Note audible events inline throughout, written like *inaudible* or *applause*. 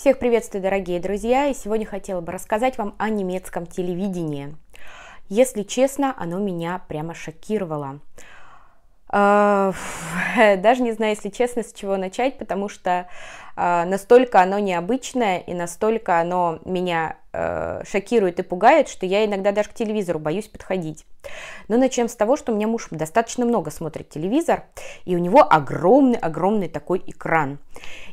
Всех приветствую, дорогие друзья, и сегодня хотела бы рассказать вам о немецком телевидении. Если честно, оно меня прямо шокировало. А, *laughs* даже не знаю, если честно, с чего начать, потому что а, настолько оно необычное и настолько оно меня а, шокирует и пугает, что я иногда даже к телевизору боюсь подходить. Но начнем с того, что у меня муж достаточно много смотрит телевизор, и у него огромный-огромный такой экран.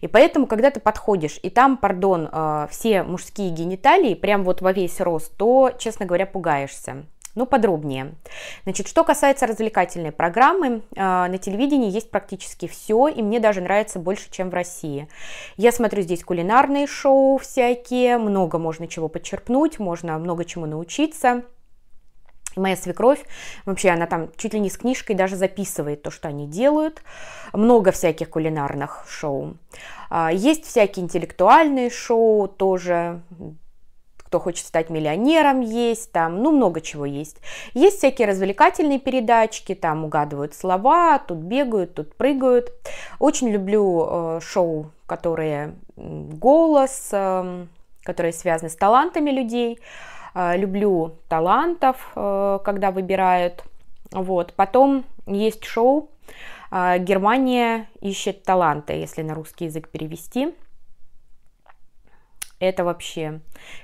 И поэтому, когда ты подходишь, и там, пардон, все мужские гениталии, прям вот во весь рост, то, честно говоря, пугаешься но ну, подробнее. Значит, что касается развлекательной программы, э, на телевидении есть практически все, и мне даже нравится больше, чем в России. Я смотрю здесь кулинарные шоу всякие, много можно чего подчерпнуть, можно много чему научиться. Моя свекровь, вообще она там чуть ли не с книжкой даже записывает то, что они делают. Много всяких кулинарных шоу. А, есть всякие интеллектуальные шоу тоже, кто хочет стать миллионером, есть там, ну, много чего есть. Есть всякие развлекательные передачки, там угадывают слова, тут бегают, тут прыгают. Очень люблю э, шоу, которые голос, э, которые связаны с талантами людей. Э, люблю талантов, э, когда выбирают. Вот. Потом есть шоу э, Германия ищет таланты, если на русский язык перевести это вообще.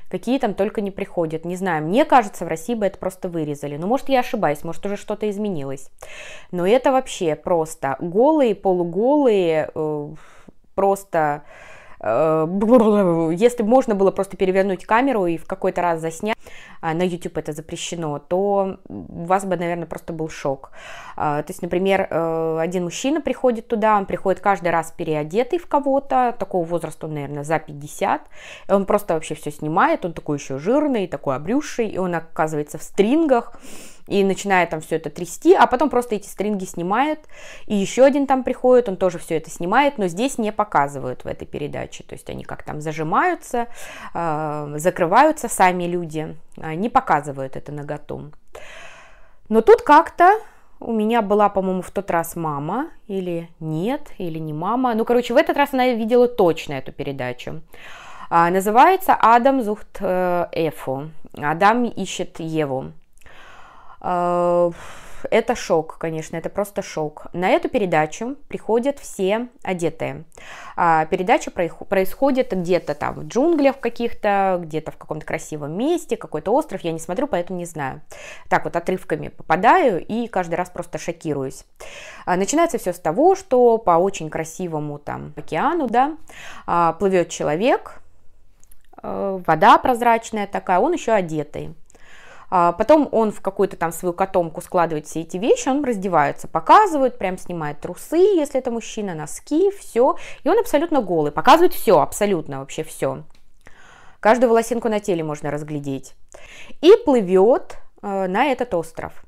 Какие там только не приходят. Не знаю, мне кажется, в России бы это просто вырезали. Ну, может, я ошибаюсь, может, уже что-то изменилось. Но это вообще просто голые, полуголые, э, просто... Э, *laughs* если можно было просто перевернуть камеру и в какой-то раз заснять. А, на YouTube это запрещено, то у вас бы, наверное, просто был шок. А, то есть, например, э, один мужчина приходит туда, он приходит каждый раз переодетый в кого-то, такого возраста он, наверное, за 50, и он просто вообще все снимает, он такой еще жирный, такой обрюший, и он оказывается в стрингах, и начинает там все это трясти, а потом просто эти стринги снимают, и еще один там приходит, он тоже все это снимает, но здесь не показывают в этой передаче, то есть они как там зажимаются, а, закрываются сами люди, Э, не показывают это наготу. Но тут как-то у меня была, по-моему, в тот раз мама, или нет, или не мама. Ну, короче, в этот раз она видела точно эту передачу. А, называется «Адам зухт э, Эфу». «Адам ищет Еву». А, это шок, конечно, это просто шок. На эту передачу приходят все одетые. А, передача происходит где-то там в джунглях каких-то, где-то в каком-то красивом месте, какой-то остров, я не смотрю, поэтому не знаю. Так вот отрывками попадаю и каждый раз просто шокируюсь. А, начинается все с того, что по очень красивому там океану, да, а, плывет человек, э, вода прозрачная такая, он еще одетый. А потом он в какую-то там свою котомку складывает все эти вещи, он раздевается, показывает, прям снимает трусы, если это мужчина, носки, все. И он абсолютно голый, показывает все, абсолютно вообще все. Каждую волосинку на теле можно разглядеть. И плывет э, на этот остров.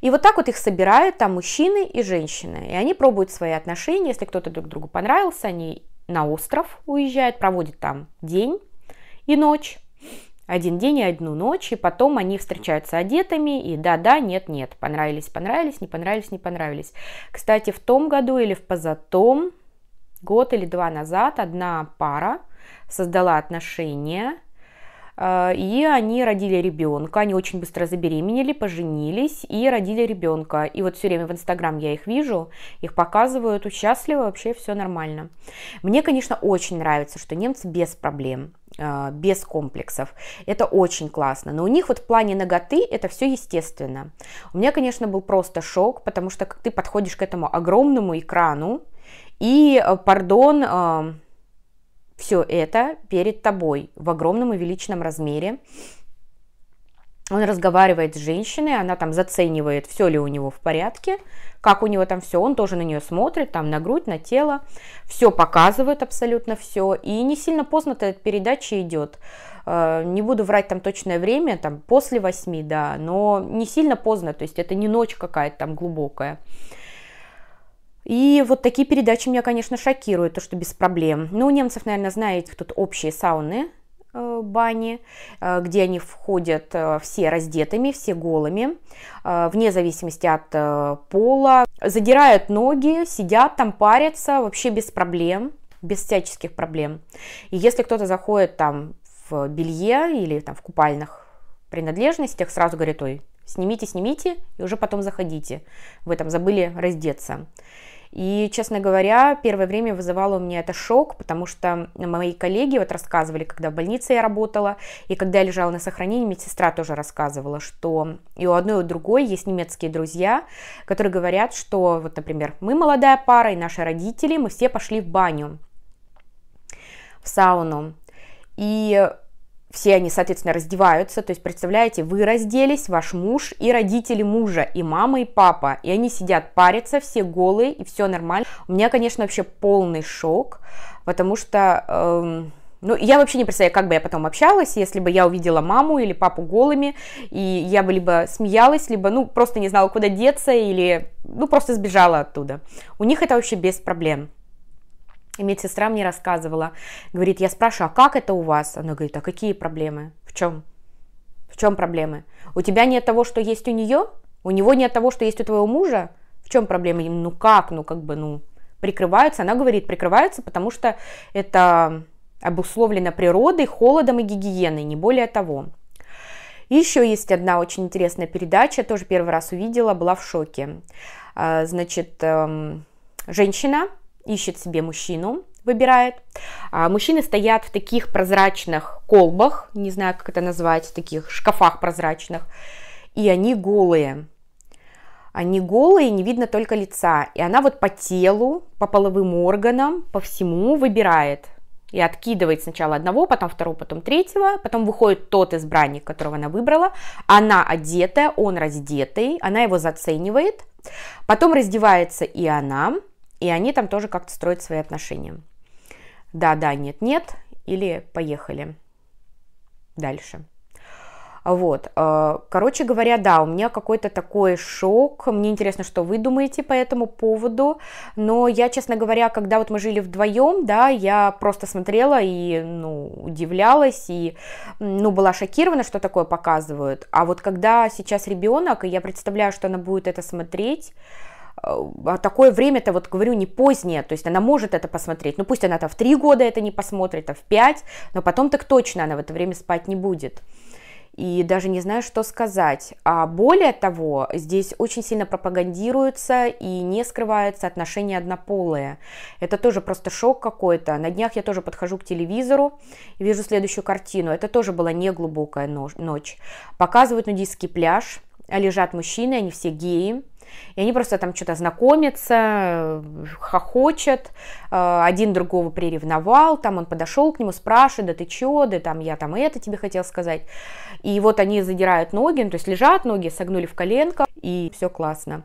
И вот так вот их собирают там мужчины и женщины. И они пробуют свои отношения. Если кто-то друг другу понравился, они на остров уезжают, проводят там день и ночь один день и одну ночь, и потом они встречаются одетыми, и да-да, нет-нет, понравились, понравились, не понравились, не понравились. Кстати, в том году или в позатом, год или два назад, одна пара создала отношения, а, и они родили ребенка, они очень быстро забеременели, поженились и родили ребенка. И вот все время в Инстаграм я их вижу, их показывают, счастливы, вообще все нормально. Мне, конечно, очень нравится, что немцы без проблем а, без комплексов. Это очень классно. Но у них вот в плане ноготы это все естественно. У меня, конечно, был просто шок, потому что ты подходишь к этому огромному экрану, и, э, пардон, а, все это перед тобой в огромном и величном размере. Он разговаривает с женщиной, она там заценивает, все ли у него в порядке, как у него там все, он тоже на нее смотрит, там на грудь, на тело, все показывает абсолютно все, и не сильно поздно эта передача идет, э, не буду врать там точное время, там после восьми, да, но не сильно поздно, то есть это не ночь какая-то там глубокая. И вот такие передачи меня, конечно, шокируют, то, что без проблем. Ну, у немцев, наверное, знаете, тут общие сауны, э, бани, э, где они входят э, все раздетыми, все голыми, вне зависимости от пола, задирают ноги, сидят там, парятся, вообще без проблем, без всяческих проблем. И если кто-то заходит там в белье или там в купальных принадлежностях, сразу говорит, ой, снимите, снимите, и уже потом заходите. Вы там забыли раздеться. И, честно говоря, первое время вызывало у меня это шок, потому что мои коллеги вот рассказывали, когда в больнице я работала, и когда я лежала на сохранении, медсестра тоже рассказывала, что и у одной, и у другой есть немецкие друзья, которые говорят, что вот, например, мы молодая пара, и наши родители, мы все пошли в баню, в сауну. И все они, соответственно, раздеваются, то есть, представляете, вы разделись, ваш муж и родители мужа, и мама, и папа, и они сидят, парятся, все голые, и все нормально. У меня, конечно, вообще полный шок, потому что... Эм... Ну, я вообще не представляю, как бы я потом общалась, если бы я увидела маму или папу голыми, и я бы либо смеялась, либо, ну, просто не знала, куда деться, или, ну, просто сбежала оттуда. У них это вообще без проблем. И медсестра мне рассказывала, говорит, я спрашиваю, а как это у вас? Она говорит, а какие проблемы? В чем? В чем проблемы? У тебя нет того, что есть у нее? У него нет того, что есть у твоего мужа? В чем проблема? Ну как, ну как бы, ну прикрываются. Она говорит, прикрываются, потому что это обусловлено природой, холодом и гигиеной, не более того. еще есть одна очень интересная передача, тоже первый раз увидела, была в шоке. А, значит, эм, женщина ищет себе мужчину, выбирает. А мужчины стоят в таких прозрачных колбах, не знаю, как это назвать, в таких шкафах прозрачных, и они голые. Они голые, не видно только лица. И она вот по телу, по половым органам, по всему выбирает. И откидывает сначала одного, потом второго, потом третьего. Потом выходит тот избранник, которого она выбрала. Она одетая, он раздетый, она его заценивает. Потом раздевается и она. И они там тоже как-то строят свои отношения. Да, да, нет, нет, или поехали дальше. Вот, э, короче говоря, да, у меня какой-то такой шок. Мне интересно, что вы думаете по этому поводу. Но я, честно говоря, когда вот мы жили вдвоем, да, я просто смотрела и, ну, удивлялась и, ну, была шокирована, что такое показывают. А вот когда сейчас ребенок, и я представляю, что она будет это смотреть, а, а такое время-то, вот говорю, не позднее, то есть она может это посмотреть, ну пусть она там в три года это не посмотрит, а в пять. но потом так точно она в это время спать не будет. И даже не знаю, что сказать. А более того, здесь очень сильно пропагандируется и не скрывается отношения однополые. Это тоже просто шок какой-то. На днях я тоже подхожу к телевизору и вижу следующую картину. Это тоже была неглубокая ночь. Показывают нудистский пляж, лежат мужчины, они все геи, и они просто там что-то знакомятся, хохочет, э, один другого приревновал, там он подошел к нему, спрашивает, да ты чё, да там я там это тебе хотел сказать. И вот они задирают ноги, ну, то есть лежат, ноги согнули в коленках, и все классно.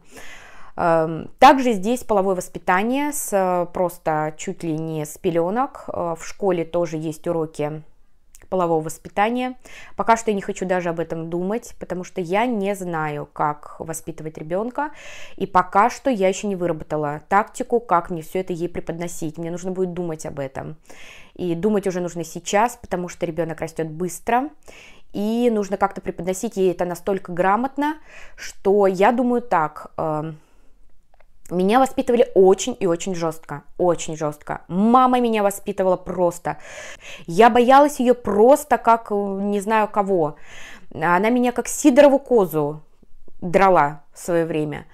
Эм, также здесь половое воспитание с, э, просто чуть ли не с пеленок. Э, в школе тоже есть уроки полового воспитания. Пока что я не хочу даже об этом думать, потому что я не знаю, как воспитывать ребенка, и пока что я еще не выработала тактику, как мне все это ей преподносить. Мне нужно будет думать об этом. И думать уже нужно сейчас, потому что ребенок растет быстро, и нужно как-то преподносить ей это настолько грамотно, что я думаю так, эм, меня воспитывали очень и очень жестко, очень жестко. Мама меня воспитывала просто. Я боялась ее просто как э, не знаю кого. Она меня как сидорову козу драла в свое время.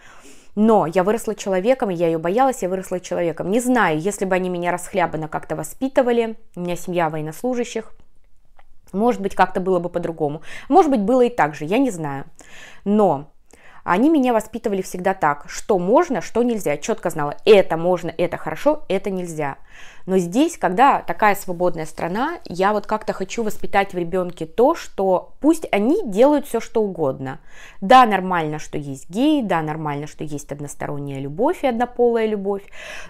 Но я выросла человеком, я ее боялась, я выросла человеком. Не знаю, если бы они меня расхлябанно как-то воспитывали, у меня семья военнослужащих, может быть, как-то было бы по-другому. Может быть, было и так же, я не знаю. Но они меня воспитывали всегда так, что можно, что нельзя. Четко знала, это можно, это хорошо, это нельзя. Но здесь, когда такая свободная страна, я вот как-то хочу воспитать в ребенке то, что пусть они делают все, что угодно. Да, нормально, что есть геи, да, нормально, что есть односторонняя любовь и однополая любовь,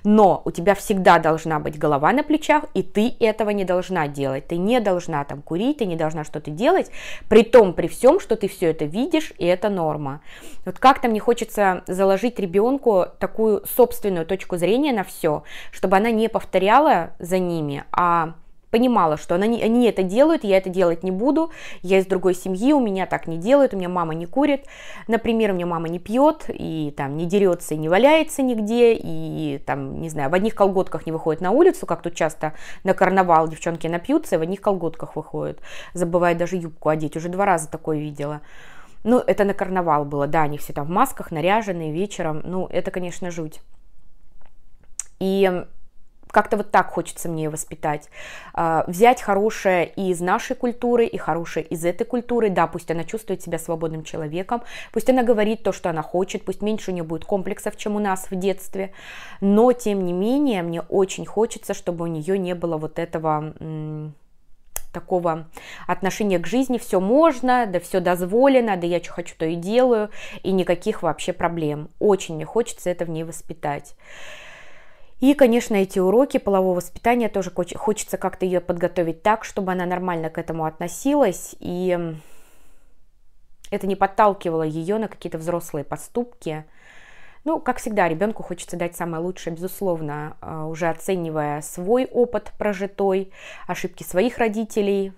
но у тебя всегда должна быть голова на плечах, и ты этого не должна делать. Ты не должна там курить, ты не должна что-то делать, при том, при всем, что ты все это видишь, и это норма. Вот как-то мне хочется заложить ребенку такую собственную точку зрения на все, чтобы она не повторяла наблюдала за ними, а понимала, что они, они это делают, я это делать не буду, я из другой семьи, у меня так не делают, у меня мама не курит, например, у меня мама не пьет, и там не дерется, и не валяется нигде, и там, не знаю, в одних колготках не выходит на улицу, как тут часто на карнавал девчонки напьются, и в одних колготках выходят, забывая даже юбку одеть, уже два раза такое видела. Ну, это на карнавал было, да, они все там в масках, наряженные вечером, ну, это, конечно, жуть. И как-то вот так хочется мне воспитать. А, взять хорошее и из нашей культуры, и хорошее из этой культуры. Да, пусть она чувствует себя свободным человеком, пусть она говорит то, что она хочет, пусть меньше у нее будет комплексов, чем у нас в детстве. Но, тем не менее, мне очень хочется, чтобы у нее не было вот этого такого отношения к жизни, все можно, да все дозволено, да я что хочу, то и делаю, и никаких вообще проблем. Очень мне хочется это в ней воспитать. И, конечно, эти уроки полового воспитания тоже хочется как-то ее подготовить так, чтобы она нормально к этому относилась, и это не подталкивало ее на какие-то взрослые поступки. Ну, как всегда, ребенку хочется дать самое лучшее, безусловно, а, уже оценивая свой опыт прожитой, ошибки своих родителей,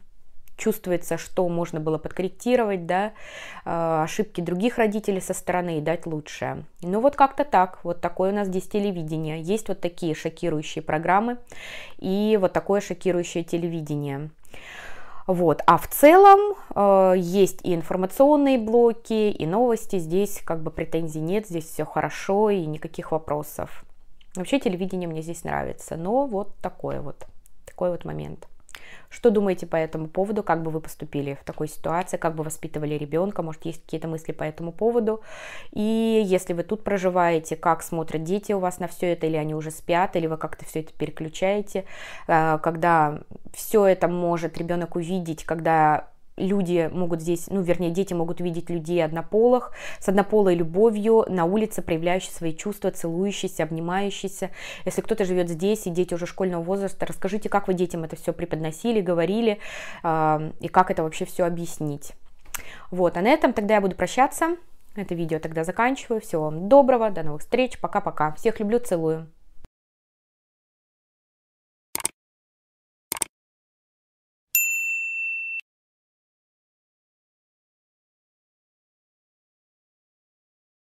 чувствуется, что можно было подкорректировать, да, э, ошибки других родителей со стороны и дать лучшее. Ну вот как-то так, вот такое у нас здесь телевидение. Есть вот такие шокирующие программы и вот такое шокирующее телевидение. Вот. А в целом э, есть и информационные блоки, и новости. Здесь как бы претензий нет, здесь все хорошо и никаких вопросов. Вообще телевидение мне здесь нравится, но вот такое вот, такой вот момент. Что думаете по этому поводу, как бы вы поступили в такой ситуации, как бы воспитывали ребенка, может есть какие-то мысли по этому поводу. И если вы тут проживаете, как смотрят дети у вас на все это, или они уже спят, или вы как-то все это переключаете, а, когда все это может ребенок увидеть, когда люди могут здесь, ну, вернее, дети могут видеть людей однополых, с однополой любовью, на улице проявляющие свои чувства, целующиеся, обнимающиеся. Если кто-то живет здесь, и дети уже школьного возраста, расскажите, как вы детям это все преподносили, говорили, э, и как это вообще все объяснить. Вот, а на этом тогда я буду прощаться. Это видео тогда заканчиваю. Всего вам доброго, до новых встреч, пока-пока. Всех люблю, целую.